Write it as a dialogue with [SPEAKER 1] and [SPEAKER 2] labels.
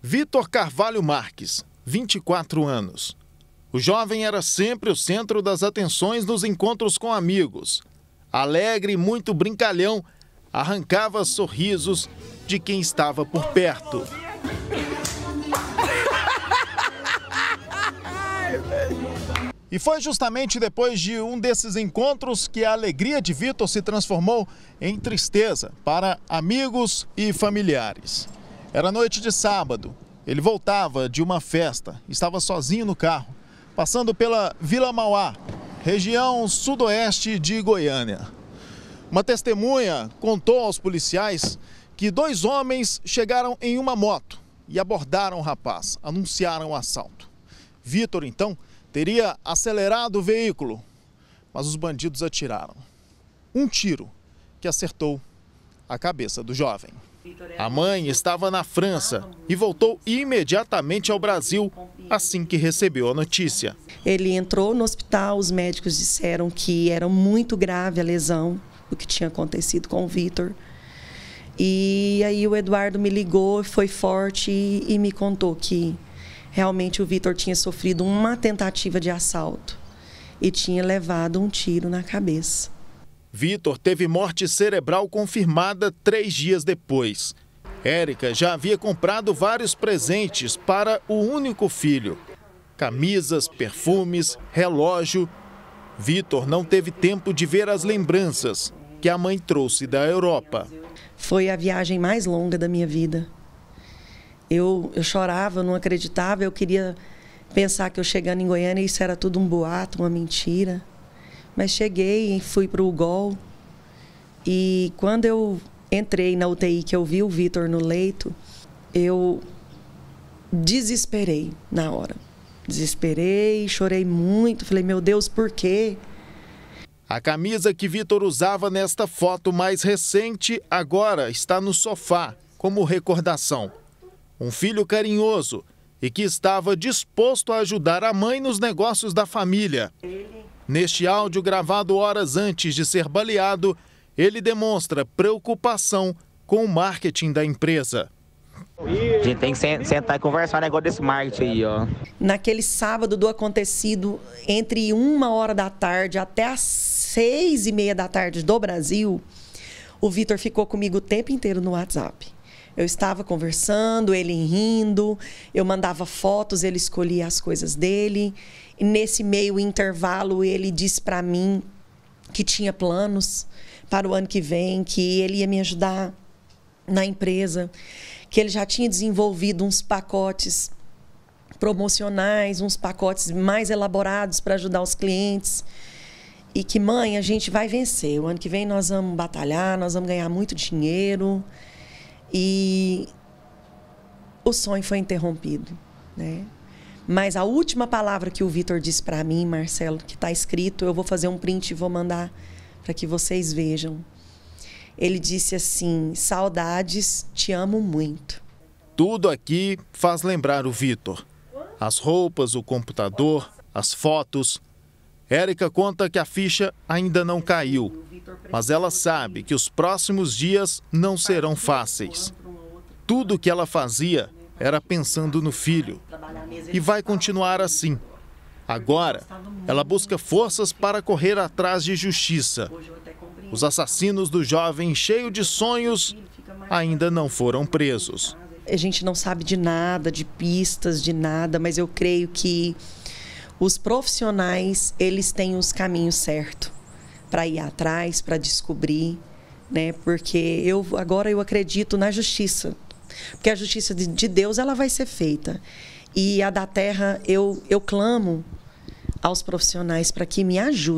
[SPEAKER 1] Vitor Carvalho Marques, 24 anos. O jovem era sempre o centro das atenções nos encontros com amigos. Alegre e muito brincalhão, arrancava sorrisos de quem estava por perto. E foi justamente depois de um desses encontros que a alegria de Vitor se transformou em tristeza para amigos e familiares. Era noite de sábado. Ele voltava de uma festa, estava sozinho no carro, passando pela Vila Mauá, região sudoeste de Goiânia. Uma testemunha contou aos policiais que dois homens chegaram em uma moto e abordaram o rapaz, anunciaram o assalto. Vitor, então, teria acelerado o veículo, mas os bandidos atiraram. Um tiro que acertou a cabeça do jovem. A mãe estava na França e voltou imediatamente ao Brasil assim que recebeu a notícia.
[SPEAKER 2] Ele entrou no hospital, os médicos disseram que era muito grave a lesão, o que tinha acontecido com o Vitor. E aí o Eduardo me ligou, foi forte e, e me contou que realmente o Vitor tinha sofrido uma tentativa de assalto e tinha levado um tiro na cabeça.
[SPEAKER 1] Vitor teve morte cerebral confirmada três dias depois. Érica já havia comprado vários presentes para o único filho: camisas, perfumes, relógio. Vitor não teve tempo de ver as lembranças que a mãe trouxe da Europa.
[SPEAKER 2] Foi a viagem mais longa da minha vida. Eu, eu chorava, não acreditava, eu queria pensar que eu chegando em Goiânia isso era tudo um boato, uma mentira. Mas cheguei e fui para o gol E quando eu entrei na UTI, que eu vi o Vitor no leito, eu desesperei na hora. Desesperei, chorei muito, falei, meu Deus, por quê?
[SPEAKER 1] A camisa que Vitor usava nesta foto mais recente agora está no sofá, como recordação. Um filho carinhoso e que estava disposto a ajudar a mãe nos negócios da família. Neste áudio, gravado horas antes de ser baleado, ele demonstra preocupação com o marketing da empresa. A gente tem que sentar e conversar o negócio desse marketing aí, ó.
[SPEAKER 2] Naquele sábado do acontecido, entre uma hora da tarde até as seis e meia da tarde do Brasil, o Vitor ficou comigo o tempo inteiro no WhatsApp. Eu estava conversando, ele rindo, eu mandava fotos, ele escolhia as coisas dele. E nesse meio intervalo, ele disse para mim que tinha planos para o ano que vem, que ele ia me ajudar na empresa, que ele já tinha desenvolvido uns pacotes promocionais, uns pacotes mais elaborados para ajudar os clientes. E que, mãe, a gente vai vencer. O ano que vem nós vamos batalhar, nós vamos ganhar muito dinheiro. E o sonho foi interrompido, né? Mas a última palavra que o Vitor disse para mim, Marcelo, que está escrito, eu vou fazer um print e vou mandar para que vocês vejam. Ele disse assim: "Saudades, te amo muito".
[SPEAKER 1] Tudo aqui faz lembrar o Vitor. As roupas, o computador, as fotos, Érica conta que a ficha ainda não caiu, mas ela sabe que os próximos dias não serão fáceis. Tudo que ela fazia era pensando no filho e vai continuar assim. Agora, ela busca forças para correr atrás de justiça. Os assassinos do jovem cheio de sonhos ainda não foram presos.
[SPEAKER 2] A gente não sabe de nada, de pistas, de nada, mas eu creio que os profissionais, eles têm os caminhos certos para ir atrás, para descobrir, né? Porque eu agora eu acredito na justiça. Porque a justiça de Deus, ela vai ser feita. E a da terra, eu, eu clamo aos profissionais para que me ajudem.